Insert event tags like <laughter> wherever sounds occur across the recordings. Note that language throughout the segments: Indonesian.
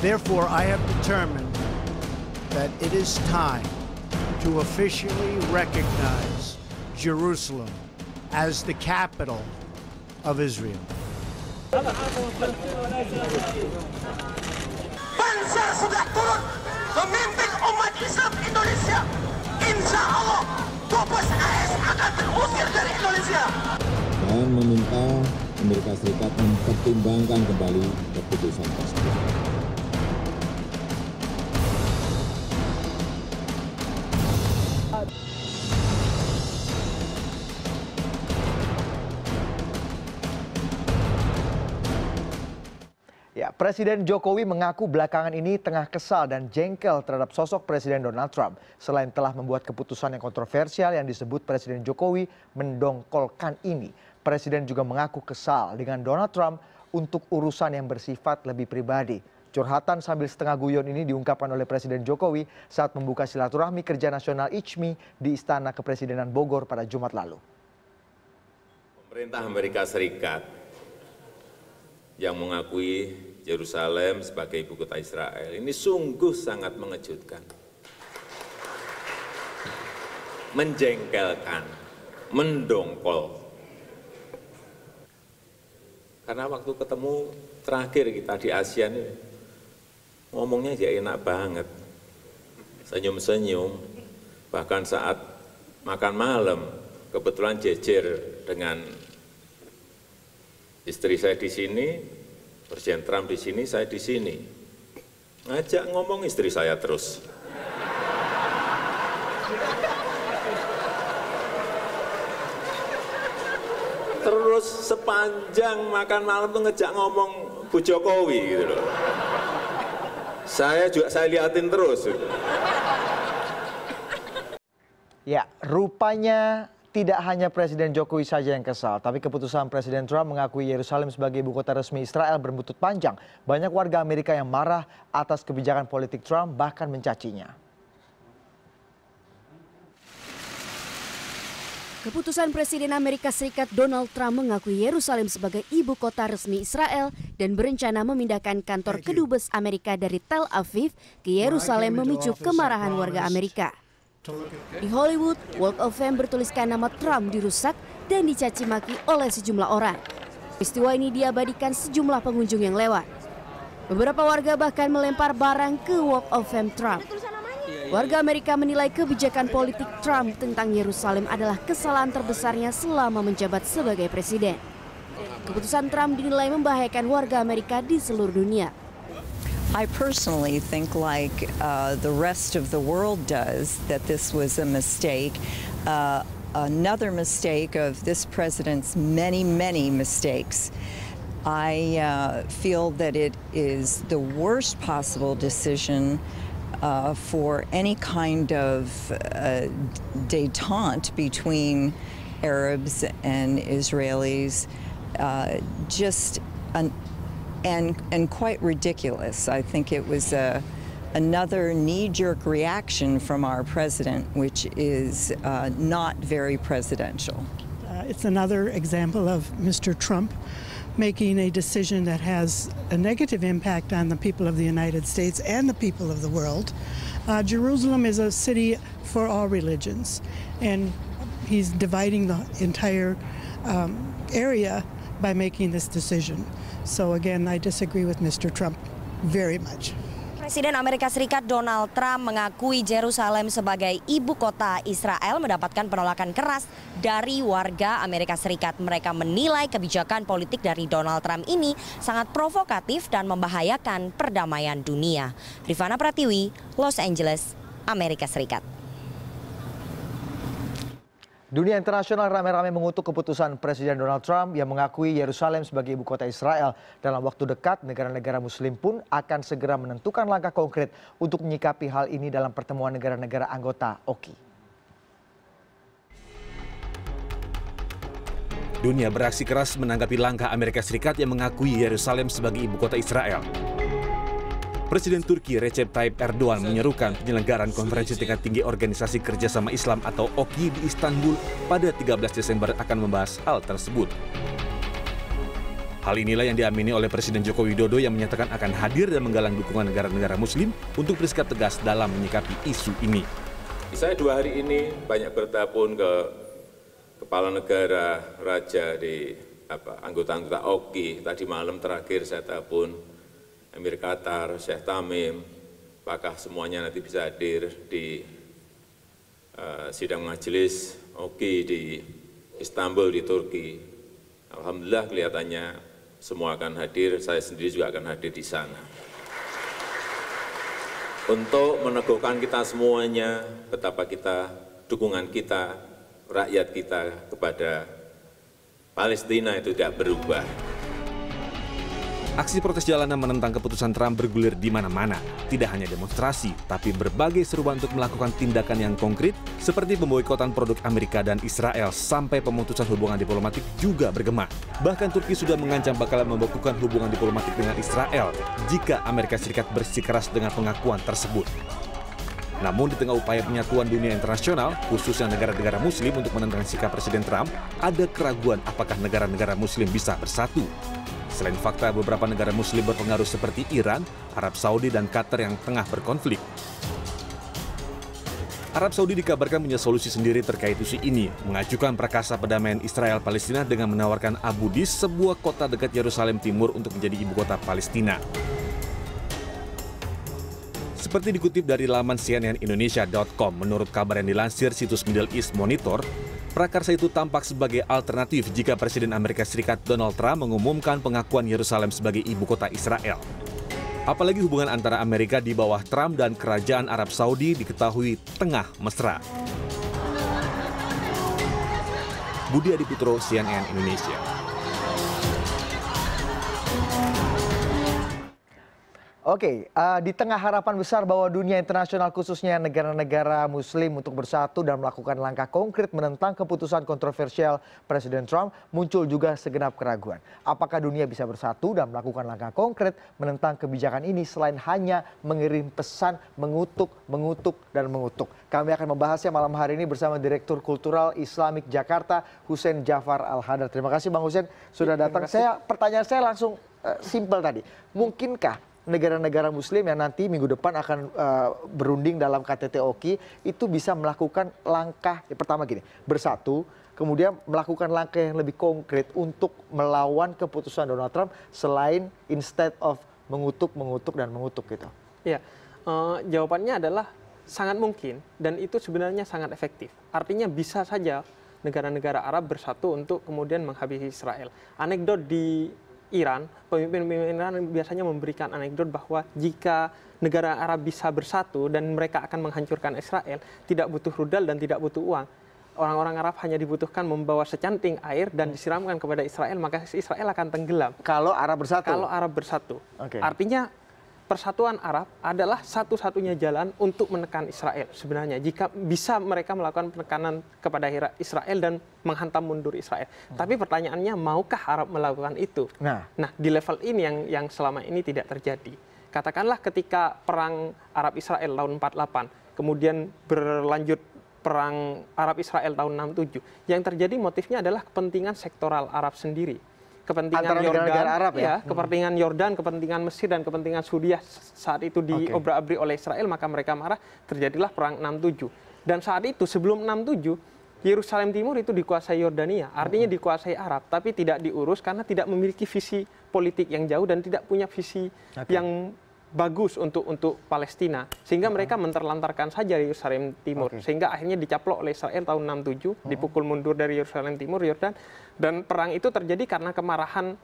Therefore, I have determined that it is time to officially recognize Jerusalem as the capital of Israel. Bangsa sudah turun memimpin umat Islam Indonesia. Insya Allah, AS akan terusir dari Indonesia. Dan meminta Amerika Serikat mempertimbangkan kembali keputusan tersebut. presiden jokowi mengaku belakangan ini tengah kesal dan jengkel terhadap sosok presiden donald trump selain telah membuat keputusan yang kontroversial yang disebut presiden jokowi mendongkolkan ini presiden juga mengaku kesal dengan donald trump untuk urusan yang bersifat lebih pribadi curhatan sambil setengah guyon ini diungkapkan oleh presiden jokowi saat membuka silaturahmi kerja nasional ICMI di istana kepresidenan bogor pada jumat lalu Pemerintah Amerika Serikat yang mengakui Yerusalem sebagai ibu kota Israel ini sungguh sangat mengejutkan. Menjengkelkan, mendongkol. Karena waktu ketemu terakhir kita di Asia ini, ngomongnya ya enak banget. Senyum-senyum, bahkan saat makan malam, kebetulan jejer dengan istri saya di sini, Presiden Trump di sini, saya di sini. Ngajak ngomong istri saya terus. Terus sepanjang makan malam tuh ngejak ngomong Bu Jokowi gitu loh. Saya juga saya liatin terus. Ya, rupanya tidak hanya Presiden Jokowi saja yang kesal, tapi keputusan Presiden Trump mengakui Yerusalem sebagai ibu kota resmi Israel bermutut panjang. Banyak warga Amerika yang marah atas kebijakan politik Trump, bahkan mencacinya. Keputusan Presiden Amerika Serikat Donald Trump mengakui Yerusalem sebagai ibu kota resmi Israel dan berencana memindahkan kantor kedubes Amerika dari Tel Aviv ke Yerusalem memicu kemarahan warga Amerika. Di Hollywood, Walk of Fame bertuliskan nama Trump dirusak dan dicaci maki oleh sejumlah orang. Peristiwa ini diabadikan sejumlah pengunjung yang lewat. Beberapa warga bahkan melempar barang ke Walk of Fame Trump. Warga Amerika menilai kebijakan politik Trump tentang Yerusalem adalah kesalahan terbesarnya selama menjabat sebagai presiden. Keputusan Trump dinilai membahayakan warga Amerika di seluruh dunia. I personally think, like uh, the rest of the world does, that this was a mistake. Uh, another mistake of this president's many, many mistakes. I uh, feel that it is the worst possible decision uh, for any kind of uh, detente between Arabs and Israelis. Uh, just an and, and quite ridiculous. I think it was a, uh, another knee-jerk reaction from our president, which is uh, not very presidential. Uh, it's another example of Mr. Trump making a decision that has a negative impact on the people of the United States and the people of the world. Uh, Jerusalem is a city for all religions, and he's dividing the entire um, area by making this decision. So again, I disagree with Mr. Trump very much. Presiden Amerika Serikat Donald Trump mengakui Jerusalem sebagai ibu kota Israel mendapatkan penolakan keras dari warga Amerika Serikat. Mereka menilai kebijakan politik dari Donald Trump ini sangat provokatif dan membahayakan perdamaian dunia. Rifana Pratiwi, Los Angeles, Amerika Serikat dunia internasional rame rame mengutuk keputusan presiden donald trump yang mengakui yerusalem sebagai ibu kota israel dalam waktu dekat negara negara muslim pun akan segera menentukan langkah konkret untuk menyikapi hal ini dalam pertemuan negara negara anggota oki Dunia beraksi keras menanggapi langkah Amerika Serikat yang mengakui Yerusalem sebagai ibu kota Israel. Presiden Turki Recep Tayyip Erdogan menyerukan penyelenggaraan konferensi tingkat tinggi Organisasi Kerjasama Islam atau OKI di Istanbul pada 13 Desember akan membahas hal tersebut. Hal inilah yang diamini oleh Presiden Joko Widodo yang menyatakan akan hadir dan menggalang dukungan negara-negara muslim untuk bersikap tegas dalam menyikapi isu ini. Saya dua hari ini banyak bertapun ke kepala negara, raja di apa anggota-anggota OKI. Tadi malam terakhir saya tapun Emir Qatar, Syekh Tamim, apakah semuanya nanti bisa hadir di uh, sidang majelis OKI di Istanbul, di Turki. Alhamdulillah kelihatannya semua akan hadir, saya sendiri juga akan hadir di sana. Untuk meneguhkan kita semuanya, betapa kita, dukungan kita, rakyat kita kepada Palestina itu tidak berubah. Aksi protes jalanan menentang keputusan Trump bergulir di mana-mana. Tidak hanya demonstrasi, tapi berbagai seruan untuk melakukan tindakan yang konkret seperti pemboikotan produk Amerika dan Israel sampai pemutusan hubungan diplomatik juga bergema. Bahkan Turki sudah mengancam bakalan membekukan hubungan diplomatik dengan Israel jika Amerika Serikat bersikeras dengan pengakuan tersebut. Namun di tengah upaya penyatuan dunia internasional, khususnya negara-negara muslim untuk menentang sikap Presiden Trump, ada keraguan apakah negara-negara muslim bisa bersatu. Selain fakta beberapa negara muslim berpengaruh seperti Iran, Arab Saudi, dan Qatar yang tengah berkonflik. Arab Saudi dikabarkan punya solusi sendiri terkait isu ini, mengajukan perkasa perdamaian Israel-Palestina dengan menawarkan Abu Dis, sebuah kota dekat Yerusalem Timur untuk menjadi ibu kota Palestina. Seperti dikutip dari laman CNN Indonesia.com, menurut kabar yang dilansir situs Middle East Monitor, prakarsa itu tampak sebagai alternatif jika Presiden Amerika Serikat Donald Trump mengumumkan pengakuan Yerusalem sebagai ibu kota Israel. Apalagi hubungan antara Amerika di bawah Trump dan kerajaan Arab Saudi diketahui tengah mesra. Budi Adiputro, CNN Indonesia. Oke, uh, di tengah harapan besar bahwa dunia internasional khususnya negara-negara muslim untuk bersatu dan melakukan langkah konkret menentang keputusan kontroversial Presiden Trump, muncul juga segenap keraguan. Apakah dunia bisa bersatu dan melakukan langkah konkret menentang kebijakan ini selain hanya mengirim pesan mengutuk, mengutuk, dan mengutuk. Kami akan membahasnya malam hari ini bersama Direktur Kultural Islamik Jakarta, Hussein Jafar Al-Hadar. Terima kasih Bang Hussein sudah iya, datang. Saya Pertanyaan saya langsung uh, eh, simple tadi. Mungkinkah negara negara muslim yang nanti minggu depan akan eh, berunding dalam ktt oki itu bisa melakukan langkah ya, pertama gini bersatu kemudian melakukan langkah yang lebih konkret untuk melawan keputusan donald trump selain instead of mengutuk mengutuk dan mengutuk gitu ya jawabannya adalah sangat mungkin dan itu sebenarnya sangat efektif artinya bisa saja negara-negara Arab bersatu untuk kemudian menghabisi Israel. Anekdot di Iran, pemimpin-pemimpin Iran biasanya memberikan anekdot bahwa jika negara Arab bisa bersatu dan mereka akan menghancurkan Israel, tidak butuh rudal dan tidak butuh uang. Orang-orang Arab hanya dibutuhkan membawa secanting air dan disiramkan kepada Israel, maka Israel akan tenggelam. Kalau Arab bersatu? Kalau Arab bersatu. Okay. Artinya persatuan Arab adalah satu-satunya jalan untuk menekan Israel sebenarnya jika bisa mereka melakukan penekanan kepada Israel dan menghantam mundur Israel. Hmm. Tapi pertanyaannya maukah Arab melakukan itu? Nah, nah di level ini yang yang selama ini tidak terjadi. Katakanlah ketika perang Arab Israel tahun 48 kemudian berlanjut perang Arab Israel tahun 67 yang terjadi motifnya adalah kepentingan sektoral Arab sendiri kepentingan Antara Yordan, Arab ya, ya hmm. kepentingan Yordan, kepentingan Mesir dan kepentingan Suriah saat itu diobrak-abrik okay. oleh Israel, maka mereka marah, terjadilah perang 67. Dan saat itu sebelum 67 Yerusalem Timur itu dikuasai Yordania, artinya hmm. dikuasai Arab, tapi tidak diurus karena tidak memiliki visi politik yang jauh dan tidak punya visi okay. yang bagus untuk untuk Palestina sehingga mereka menterlantarkan saja Yerusalem Timur okay. sehingga akhirnya dicaplok oleh Israel tahun 67 uh dipukul mundur dari Yerusalem Timur Yordan dan perang itu terjadi karena kemarahan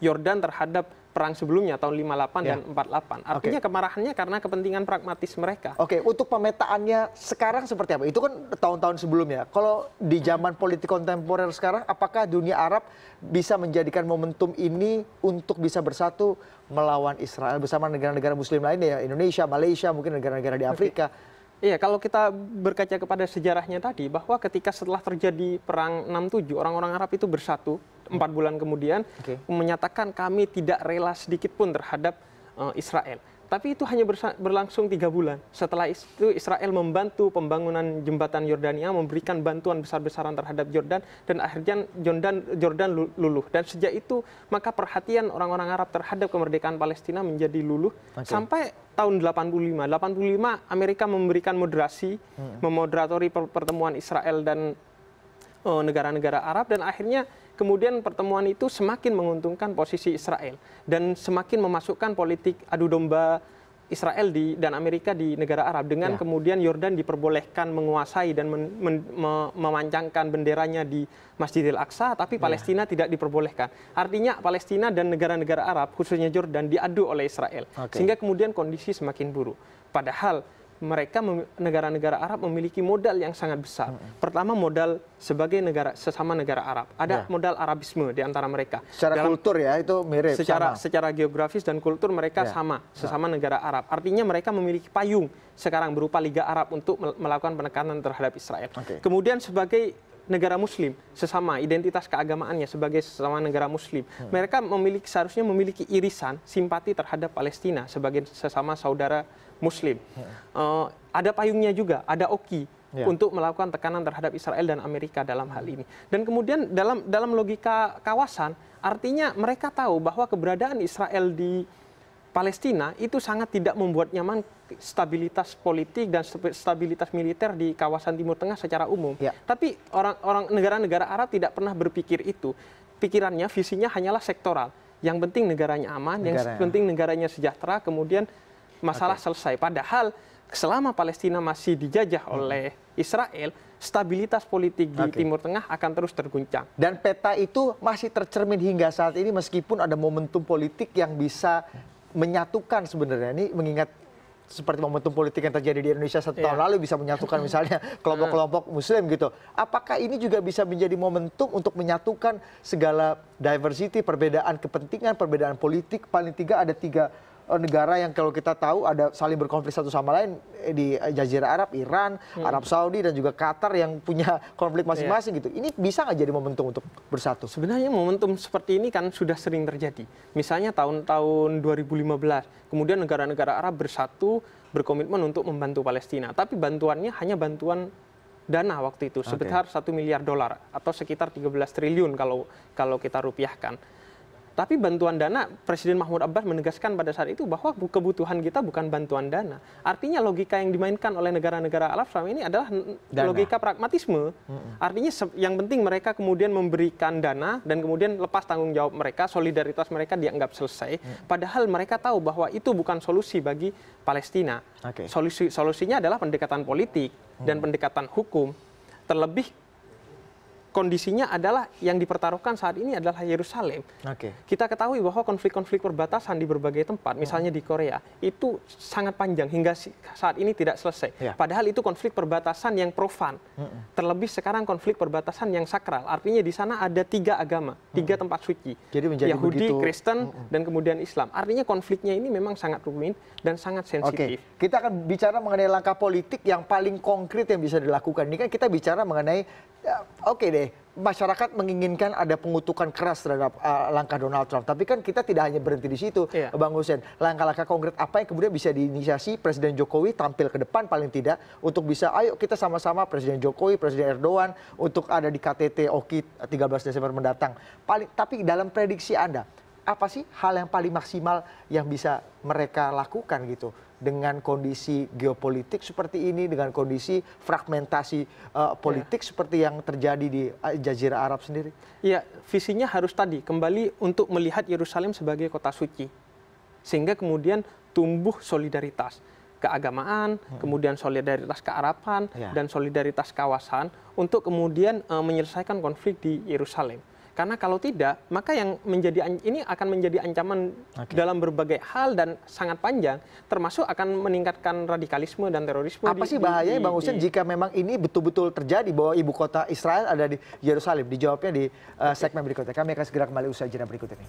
Yordan terhadap perang sebelumnya tahun 58 ya. dan 48. Artinya okay. kemarahannya karena kepentingan pragmatis mereka. Oke, okay. untuk pemetaannya sekarang seperti apa? Itu kan tahun-tahun sebelumnya. Kalau di zaman politik kontemporer sekarang apakah dunia Arab bisa menjadikan momentum ini untuk bisa bersatu melawan Israel bersama negara-negara muslim lainnya ya, Indonesia, Malaysia, mungkin negara-negara di Afrika. Okay. Iya, kalau kita berkaca kepada sejarahnya tadi bahwa ketika setelah terjadi perang 67 orang-orang Arab itu bersatu empat bulan kemudian okay. menyatakan kami tidak rela sedikit pun terhadap uh, Israel. Tapi itu hanya berlangsung tiga bulan. Setelah itu Israel membantu pembangunan jembatan Yordania, memberikan bantuan besar-besaran terhadap Jordan, dan akhirnya Jordan, Jordan luluh. Dan sejak itu maka perhatian orang-orang Arab terhadap kemerdekaan Palestina menjadi luluh okay. sampai tahun 85. 85 Amerika memberikan moderasi, hmm. memoderatori pertemuan Israel dan Eh, negara-negara Arab dan akhirnya kemudian pertemuan itu semakin menguntungkan posisi Israel dan semakin memasukkan politik adu domba Israel di dan Amerika di negara Arab dengan ya. kemudian Yordan diperbolehkan menguasai dan men, men, me, memancangkan benderanya di Masjidil Aqsa tapi ya. Palestina ya. tidak diperbolehkan. Artinya Palestina dan negara-negara Arab khususnya Jordan diadu oleh Israel. Okay. Sehingga kemudian kondisi semakin buruk. Padahal mereka negara-negara Arab memiliki modal yang sangat besar. Pertama modal sebagai negara sesama negara Arab. Ada ya. modal Arabisme di antara mereka. Secara Dalam, kultur ya itu mirip. Secara sama. secara geografis dan kultur mereka ya. sama, ya. sesama ya. negara Arab. Artinya mereka memiliki payung sekarang berupa Liga Arab untuk melakukan penekanan terhadap Israel. Okay. Kemudian sebagai negara muslim sesama identitas keagamaannya sebagai sesama negara muslim hmm. mereka memiliki seharusnya memiliki irisan simpati terhadap Palestina sebagai sesama saudara Muslim. Uh, ada payungnya juga, ada Oki Ya. untuk melakukan tekanan terhadap Israel dan Amerika dalam hal ini. Dan kemudian dalam dalam logika kawasan, artinya mereka tahu bahwa keberadaan Israel di Palestina itu sangat tidak membuat nyaman stabilitas politik dan stabilitas militer di kawasan Timur Tengah secara umum. Ya. Tapi orang-orang negara-negara Arab tidak pernah berpikir itu. Pikirannya, visinya hanyalah sektoral. Yang penting negaranya aman, negaranya. yang penting negaranya sejahtera, kemudian masalah okay. selesai. Padahal selama Palestina masih dijajah hmm. oleh Israel, stabilitas politik di okay. Timur Tengah akan terus terguncang. Dan peta itu masih tercermin hingga saat ini meskipun ada momentum politik yang bisa menyatukan sebenarnya. Ini mengingat seperti momentum politik yang terjadi di Indonesia satu yeah. tahun lalu bisa menyatukan <laughs> misalnya hmm. kelompok-kelompok muslim gitu. Apakah ini juga bisa menjadi momentum untuk menyatukan segala diversity, perbedaan kepentingan, perbedaan politik, paling tiga ada tiga Eh, negara yang kalau kita tahu ada saling berkonflik satu sama lain eh, di Jazirah Arab, Iran, hmm. Arab Saudi dan juga Qatar yang punya <laughs> konflik masing-masing iya. gitu. Ini bisa nggak jadi momentum untuk bersatu? Sebenarnya momentum seperti ini kan sudah sering terjadi. Misalnya tahun-tahun 2015, kemudian negara-negara Arab bersatu berkomitmen untuk membantu Palestina, tapi bantuannya hanya bantuan dana waktu itu sebesar satu okay. miliar dolar atau sekitar 13 triliun kalau kalau kita rupiahkan. Tapi bantuan dana, Presiden Mahmud Abbas menegaskan pada saat itu bahwa kebutuhan kita bukan bantuan dana. Artinya logika yang dimainkan oleh negara-negara Arab selama ini adalah dana. logika pragmatisme. Artinya yang penting mereka kemudian memberikan dana dan kemudian lepas tanggung jawab mereka, solidaritas mereka dianggap selesai. Mm. Padahal mereka tahu bahwa itu bukan solusi bagi Palestina. Okay. Solusi solusinya adalah pendekatan politik dan mm. pendekatan hukum. Terlebih kondisinya adalah yang dipertaruhkan saat ini adalah Yerusalem. Okay. Kita ketahui bahwa konflik-konflik perbatasan di berbagai tempat, hmm. misalnya di Korea, itu sangat panjang hingga saat ini tidak selesai. Yeah. Padahal itu konflik perbatasan yang profan. Mm -mm. Terlebih sekarang konflik perbatasan yang sakral. Artinya di sana ada tiga agama, tiga mm -mm. tempat suci. Jadi menjadi Yahudi, begitu... Kristen, mm -mm. dan kemudian Islam. Artinya konfliknya ini memang sangat rumit dan sangat sensitif. Okay. Kita akan bicara mengenai langkah politik yang paling konkret yang bisa dilakukan. Ini kan kita bicara mengenai, ya, oke okay deh masyarakat menginginkan ada pengutukan keras terhadap eh, langkah Donald Trump. Tapi kan kita tidak hanya berhenti di situ, iya. Bang Hussein. Langkah-langkah konkret apa yang kemudian bisa diinisiasi Presiden Jokowi tampil ke depan paling tidak untuk bisa ayo kita sama-sama Presiden Jokowi, Presiden Erdogan untuk ada di KTT OKI 13 Desember mendatang. Paling tapi dalam prediksi Anda, apa sih hal yang paling maksimal yang bisa mereka lakukan gitu dengan kondisi geopolitik seperti ini dengan kondisi fragmentasi eh, politik iya. seperti yang terjadi di eh, jazirah arab sendiri ya visinya harus tadi kembali untuk melihat yerusalem sebagai kota suci sehingga kemudian tumbuh solidaritas keagamaan, hmm. kemudian solidaritas kearapan ya. dan solidaritas kawasan untuk kemudian uh, menyelesaikan konflik di Yerusalem. Karena kalau tidak, maka yang menjadi ini akan menjadi ancaman okay. dalam berbagai hal dan sangat panjang, termasuk akan meningkatkan radikalisme dan terorisme. Apa di, sih bahayanya, di, Bang Hussein, jika memang ini betul-betul terjadi bahwa ibu kota Israel ada di Yerusalem? Dijawabnya di uh, segmen berikutnya. Kami akan segera kembali usai jeda berikut ini.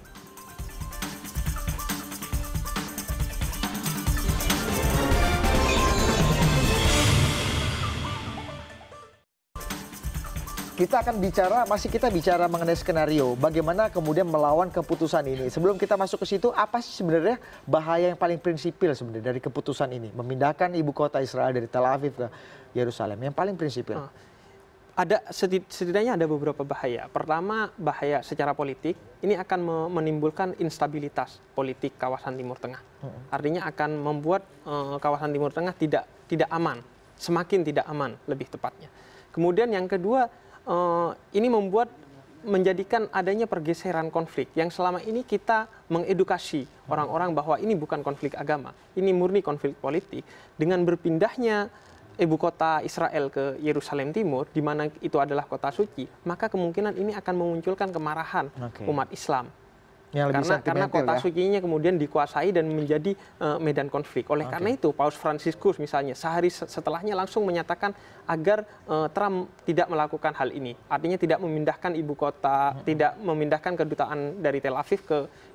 kita akan bicara masih kita bicara mengenai skenario bagaimana kemudian melawan keputusan ini. Sebelum kita masuk ke situ, apa sih sebenarnya bahaya yang paling prinsipil sebenarnya dari keputusan ini memindahkan ibu kota Israel dari Tel Aviv ke Yerusalem yang paling prinsipil? Ah, ada setidaknya ada beberapa bahaya. Pertama, bahaya secara politik ini akan menimbulkan instabilitas politik kawasan Timur Tengah. Artinya akan membuat uh, kawasan Timur Tengah tidak tidak aman, semakin tidak aman lebih tepatnya. Kemudian yang kedua Eh, ini membuat menjadikan adanya pergeseran konflik yang selama ini kita mengedukasi orang orang bahwa ini bukan konflik agama, ini murni konflik politik. Dengan berpindahnya ibu kota Israel ke Yerusalem Timur, di mana itu adalah kota suci, maka kemungkinan ini akan memunculkan kemarahan okay. umat Islam karena kota ya. sucinya kemudian dikuasai dan menjadi eh, medan konflik oleh karena itu paus franciscus misalnya sehari setelahnya langsung menyatakan agar eh, trump tidak melakukan hal ini artinya tidak memindahkan ibu kota tidak memindahkan kedutaan dari tel aviv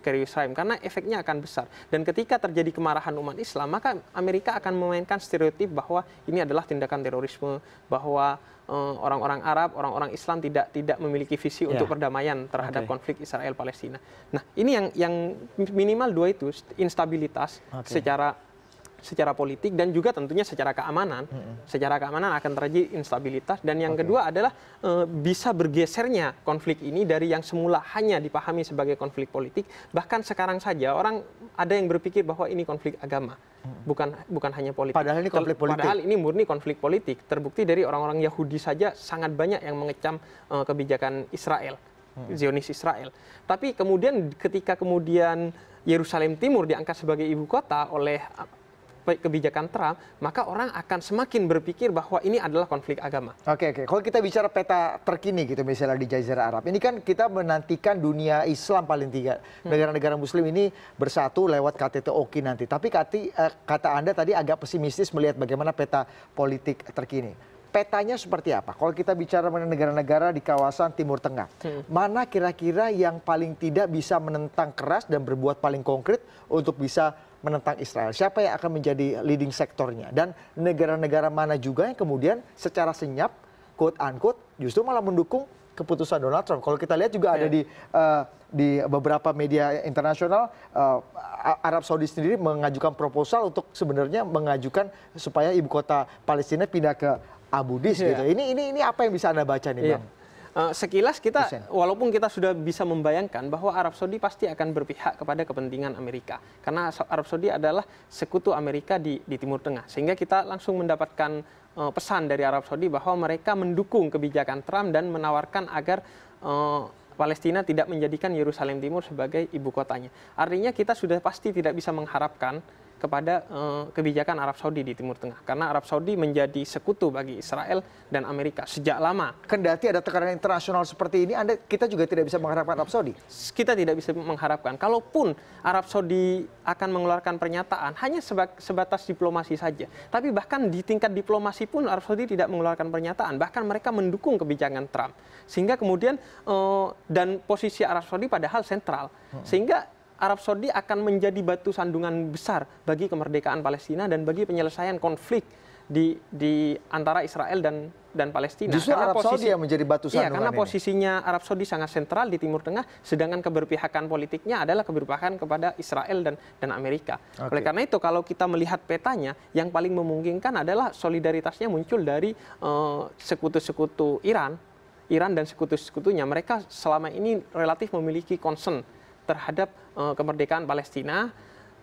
ke yerusalem karena efeknya akan besar dan ketika terjadi kemarahan umat islam maka amerika akan memainkan stereotip bahwa ini adalah tindakan terorisme bahwa Eh, orang-orang Arab, orang-orang Islam tidak tidak memiliki visi yeah. untuk ya. perdamaian terhadap okay. konflik Israel Palestina. Nah, ini yang yang minimal dua itu instabilitas okay. secara secara politik dan juga tentunya secara keamanan. Hmm. Secara keamanan akan terjadi instabilitas dan yang okay. kedua adalah e, bisa bergesernya konflik ini dari yang semula hanya dipahami sebagai konflik politik bahkan sekarang saja orang ada yang berpikir bahwa ini konflik agama bukan bukan hanya politik. Padahal ini konflik politik. Padahal ini murni konflik politik. Terbukti dari orang-orang Yahudi saja sangat banyak yang mengecam e, kebijakan Israel, Zionis Israel. Tapi kemudian ketika kemudian Yerusalem Timur diangkat sebagai ibu kota oleh kebijakan Trump, maka orang akan semakin berpikir bahwa ini adalah konflik agama. Oke oke. Kalau kita bicara peta terkini gitu misalnya di Jazirah Arab, ini kan kita menantikan dunia Islam paling tiga hmm. negara-negara Muslim ini bersatu lewat KTT Oki nanti. Tapi kati, eh, kata Anda tadi agak pesimistis melihat bagaimana peta politik terkini. Petanya seperti apa? Kalau kita bicara mengenai negara-negara di kawasan Timur Tengah, hmm. mana kira-kira yang paling tidak bisa menentang keras dan berbuat paling konkret untuk bisa menentang Israel? Siapa yang akan menjadi leading sektornya? Dan negara-negara mana juga yang kemudian secara senyap, quote unquote, justru malah mendukung keputusan Donald Trump. Kalau kita lihat juga ada iya. di uh, di beberapa media internasional uh, Arab Saudi sendiri mengajukan proposal untuk sebenarnya mengajukan supaya ibu kota Palestina pindah ke Abu Dhabi. yeah. gitu. Ini ini ini apa yang bisa Anda baca nih, yeah. Bang? Eh, sekilas kita walaupun kita sudah bisa membayangkan bahwa Arab Saudi pasti akan berpihak kepada kepentingan Amerika karena Arab Saudi adalah sekutu Amerika di di Timur Tengah sehingga kita langsung mendapatkan uh, pesan dari Arab Saudi bahwa mereka mendukung kebijakan Trump dan menawarkan agar uh, Palestina tidak menjadikan Yerusalem Timur sebagai ibu kotanya. Artinya kita sudah pasti tidak bisa mengharapkan kepada uh, kebijakan Arab Saudi di Timur Tengah karena Arab Saudi menjadi sekutu bagi Israel dan Amerika sejak lama. Kendati ada tekanan internasional seperti ini, Anda kita juga tidak bisa mengharapkan Arab Saudi. Kita tidak bisa mengharapkan. Kalaupun Arab Saudi akan mengeluarkan pernyataan hanya sebatas diplomasi saja. Tapi bahkan di tingkat diplomasi pun Arab Saudi tidak mengeluarkan pernyataan. Bahkan mereka mendukung kebijakan Trump. Sehingga kemudian uh, dan posisi Arab Saudi padahal sentral. Hmm. Sehingga Arab Saudi akan menjadi batu sandungan besar bagi kemerdekaan Palestina dan bagi penyelesaian konflik di di antara Israel dan dan Palestina. Justru karena Arab posisi, Saudi yang menjadi batu iya, sandungan. Iya, karena ini. posisinya Arab Saudi sangat sentral di Timur Tengah, sedangkan keberpihakan politiknya adalah keberpihakan kepada Israel dan dan Amerika. Okay. Oleh karena itu, kalau kita melihat petanya, yang paling memungkinkan adalah solidaritasnya muncul dari eh, sekutu-sekutu uh, Iran, Iran dan sekutu-sekutunya. Mereka selama ini relatif memiliki concern terhadap uh, kemerdekaan Palestina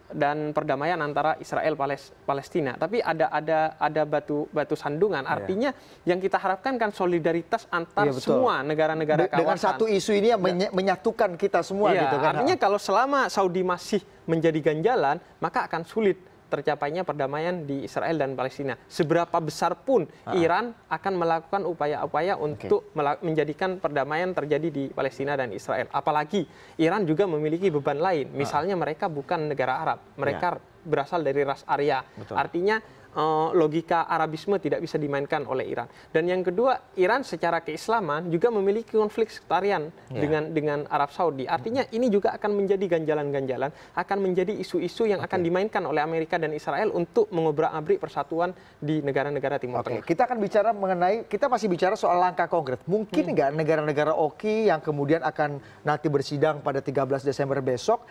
dan perdamaian antara Israel Palestina. Tapi ada ada ada batu batu sandungan. Iya. Artinya yeah. yang kita harapkan kan solidaritas antar yeah, iya, semua negara-negara kawasan. Dengan satu isu ini yang iya. menyatukan kita semua yeah, gitu kan. Artinya kalau selama Saudi masih menjadi ganjalan, maka akan sulit tercapainya perdamaian di Israel dan Palestina. Seberapa besar pun ah. Iran akan melakukan upaya-upaya untuk okay. menjadikan perdamaian terjadi di Palestina dan Israel. Apalagi Iran juga memiliki beban lain. Misalnya ah. mereka bukan negara Arab, mereka yeah berasal dari ras Arya. Betul. Artinya eh, logika Arabisme tidak bisa dimainkan oleh Iran. Dan yang kedua, Iran secara keislaman juga memiliki konflik sektarian yeah. dengan dengan Arab Saudi. Artinya ini juga akan menjadi ganjalan-ganjalan, akan menjadi isu-isu yang okay. akan dimainkan oleh Amerika dan Israel untuk mengobrak-abrik persatuan di negara-negara Timur okay. Tengah. Kita akan bicara mengenai kita masih bicara soal langkah konkret. Mungkin hmm. nggak -hmm. negara-negara OKI yang kemudian akan nanti bersidang pada 13 Desember besok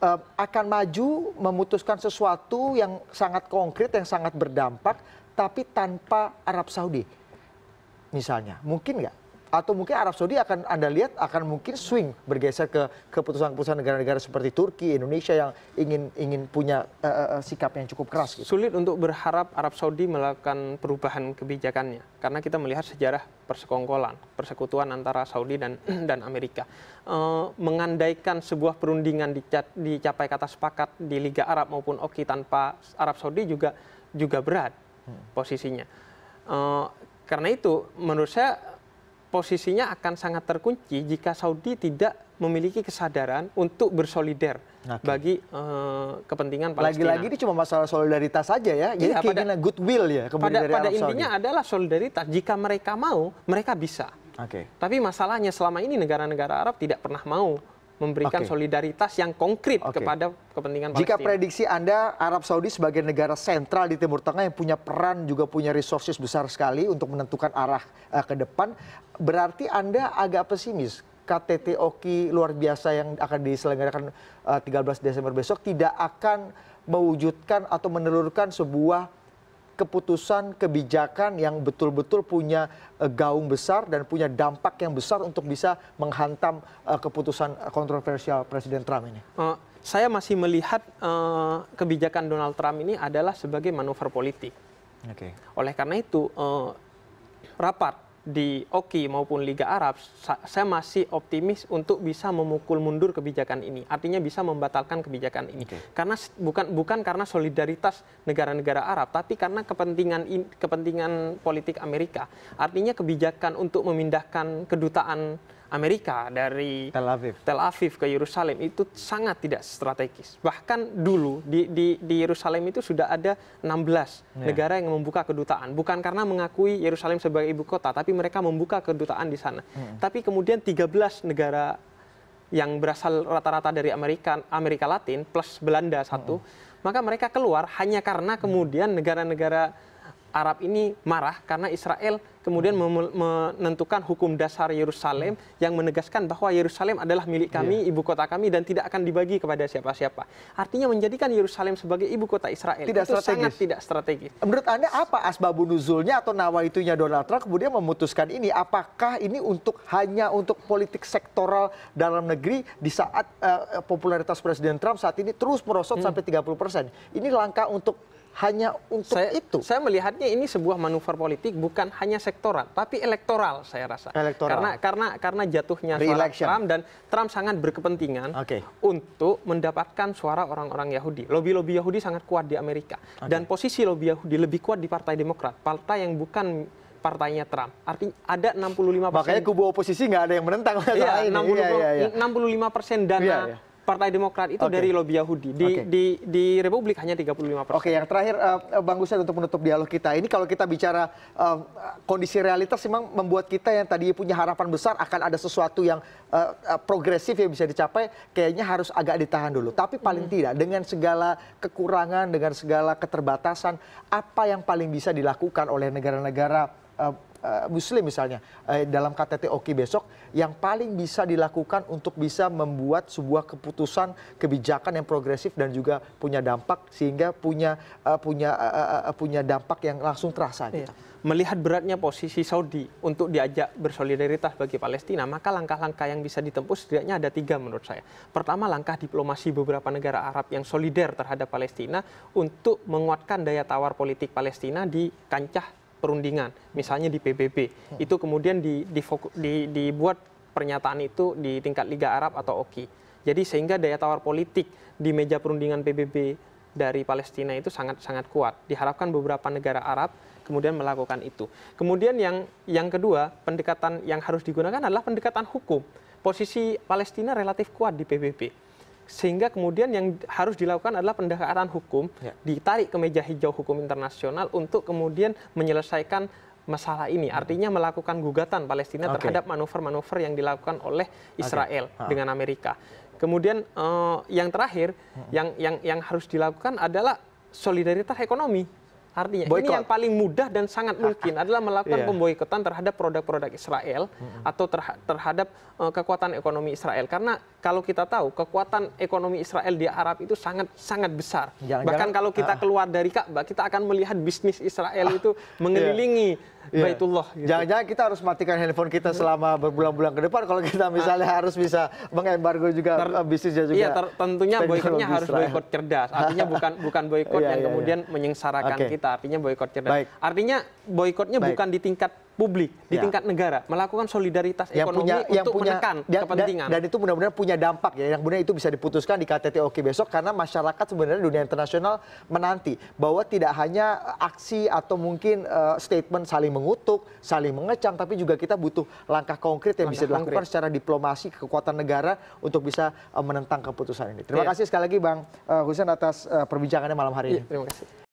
Eh, akan maju memutuskan sesuatu yang sangat konkret yang sangat berdampak tapi tanpa arab saudi misalnya mungkin nggak atau mungkin arab saudi akan anda lihat akan mungkin swing bergeser ke keputusan keputusan negara negara seperti turki indonesia yang ingin ingin punya eh, eh, eh, sikap yang cukup keras gitu. sulit untuk berharap arab saudi melakukan perubahan kebijakannya karena kita melihat sejarah persekongkolan persekutuan antara saudi dan <clears throat> dan amerika mengandaikan sebuah perundingan dicapai kata sepakat di liga arab maupun oki tanpa arab saudi juga juga berat hmm. posisinya karena itu menurut saya posisinya akan sangat terkunci jika Saudi tidak memiliki kesadaran untuk bersolider okay. bagi uh, kepentingan Palestina. Lagi-lagi ini cuma masalah solidaritas saja ya, jadi ya, pada, goodwill ya. Pada, dari pada intinya adalah solidaritas. Jika mereka mau, mereka bisa. Okay. Tapi masalahnya selama ini negara-negara Arab tidak pernah mau memberikan okay. solidaritas yang konkret okay. kepada kepentingan Palestina. Jika prediksi Anda Arab Saudi sebagai negara sentral di Timur Tengah yang punya peran juga punya resources besar sekali untuk menentukan arah uh, ke depan, berarti Anda agak pesimis KTT OKI luar biasa yang akan diselenggarakan uh, eh, 13 Desember besok tidak akan mewujudkan atau menelurkan sebuah keputusan kebijakan yang betul betul punya eh, gaung besar dan punya dampak yang besar untuk bisa menghantam eh, keputusan kontroversial presiden trump ini eh, saya masih melihat uh, kebijakan Donald Trump ini adalah sebagai manuver politik. Okay. Oleh karena itu uh, rapat di OKI maupun Liga Arab, saya masih optimis untuk bisa memukul mundur kebijakan ini. Artinya bisa membatalkan kebijakan ini. Okay. Karena bukan bukan karena solidaritas negara-negara Arab, tapi karena kepentingan kepentingan politik Amerika. Artinya kebijakan untuk memindahkan kedutaan Amerika dari Tel Aviv, Tel Aviv ke Yerusalem itu sangat tidak strategis. Bahkan dulu di di, Yerusalem itu sudah ada 16 yeah. negara yang membuka kedutaan, bukan karena mengakui Yerusalem sebagai ibu kota, tapi mereka membuka kedutaan di sana. Hmm. Tapi kemudian 13 negara yang berasal rata-rata dari Amerika Amerika Latin plus Belanda satu, hmm. maka mereka keluar hanya karena kemudian negara-negara Arab ini marah karena Israel kemudian hmm. menentukan hukum dasar Yerusalem hmm. yang menegaskan bahwa Yerusalem adalah milik kami, yeah. ibu kota kami dan tidak akan dibagi kepada siapa-siapa. Artinya menjadikan Yerusalem sebagai ibu kota Israel tidak itu strategis. sangat tidak strategis. Menurut Anda apa asbabun nuzulnya atau nawaitunya Donald Trump kemudian memutuskan ini? Apakah ini untuk hanya untuk politik sektoral dalam negeri di saat uh, popularitas Presiden Trump saat ini terus merosot hmm. sampai 30%? Ini langkah untuk hanya untuk saya, itu. Saya melihatnya ini sebuah manuver politik bukan hanya sektoral, tapi elektoral saya rasa. Elektoral. Karena karena karena jatuhnya suara Trump dan Trump sangat berkepentingan okay. untuk mendapatkan suara orang-orang Yahudi. Lobi-lobi Yahudi sangat kuat di Amerika okay. dan posisi lobi Yahudi lebih kuat di Partai Demokrat, partai yang bukan partainya Trump. Artinya ada 65 persen. Makanya kubu oposisi nggak ada yang menentang. Iya, <laughs> 60, iya, iya, iya. 65 iya, iya. persen dana. Iya, iya Partai Demokrat itu okay. dari lobby Yahudi. Di, okay. di, di Republik hanya 35 persen. Oke, okay, yang terakhir uh, Bang Gusen untuk menutup dialog kita. Ini kalau kita bicara uh, kondisi realitas memang membuat kita yang tadi punya harapan besar akan ada sesuatu yang uh, progresif yang bisa dicapai, kayaknya harus agak ditahan dulu. Tapi paling hmm. tidak dengan segala kekurangan, dengan segala keterbatasan, apa yang paling bisa dilakukan oleh negara-negara uh, Eh, muslim misalnya eh, dalam ktt oki besok yang paling bisa dilakukan untuk bisa membuat sebuah keputusan kebijakan yang progresif dan juga punya dampak sehingga punya eh, punya punya dampak yang langsung terasa gitu. Iya. Melihat beratnya posisi Saudi untuk diajak bersolidaritas bagi Palestina, maka langkah-langkah yang bisa ditempuh setidaknya ada tiga menurut saya. Pertama, langkah diplomasi beberapa negara Arab yang solider terhadap Palestina untuk menguatkan daya tawar politik Palestina di kancah perundingan, misalnya di PBB, hmm. itu kemudian di, di, di, dibuat pernyataan itu di tingkat Liga Arab atau OKI. Jadi sehingga daya tawar politik di meja perundingan PBB dari Palestina itu sangat-sangat kuat. Diharapkan beberapa negara Arab kemudian melakukan itu. Kemudian yang yang kedua, pendekatan yang harus digunakan adalah pendekatan hukum. Posisi Palestina relatif kuat di PBB sehingga kemudian yang harus dilakukan adalah pendekatan hukum ya. ditarik ke meja hijau hukum internasional untuk kemudian menyelesaikan masalah ini hmm. artinya melakukan gugatan Palestina okay. terhadap manuver-manuver yang dilakukan oleh Israel okay. dengan Amerika. Kemudian uh, yang terakhir uh yang yang yang harus dilakukan adalah solidaritas ekonomi Artinya boycott. ini yang paling mudah dan sangat <laughs> mungkin adalah melakukan yeah. pemboikotan terhadap produk-produk Israel mm-hmm. atau terha terhadap uh, kekuatan ekonomi Israel. Karena kalau kita tahu kekuatan ekonomi Israel di Arab itu sangat sangat besar. Jangan, Bahkan kalau kita uh. keluar dari Ka'bah kita akan melihat bisnis Israel ah. itu <laughs> iya. mengelilingi yeah yeah. baitullah. Gitu. Jangan-jangan kita harus matikan handphone kita selama berbulan-bulan ke depan kalau kita misalnya ah. harus bisa mengembargo juga ter, bisnisnya juga. Iya, ter, tentunya boikotnya harus boikot cerdas. Artinya bukan bukan boikot <laughs> yeah, yang yeah, iya. kemudian yeah. menyengsarakan okay. kita. Artinya boikot cerdas. Baik. Artinya boikotnya bukan di tingkat publik di ya. tingkat negara melakukan solidaritas yang ekonomi punya, yang punya, menekan dan, kepentingan. Dan, dan itu benar-benar punya dampak ya. Yang kemudian itu bisa diputuskan di KTT Oke besok karena masyarakat sebenarnya dunia internasional menanti bahwa tidak hanya aksi atau mungkin uh, statement saling mengutuk, saling mengecam tapi juga kita butuh langkah konkret yang langkah bisa dilakukan konkret. secara diplomasi kekuatan negara untuk bisa uh, menentang keputusan ini. Terima ya. kasih sekali lagi Bang uh, eh, Husen atas uh, perbincangannya malam hari ya, ini. Terima kasih.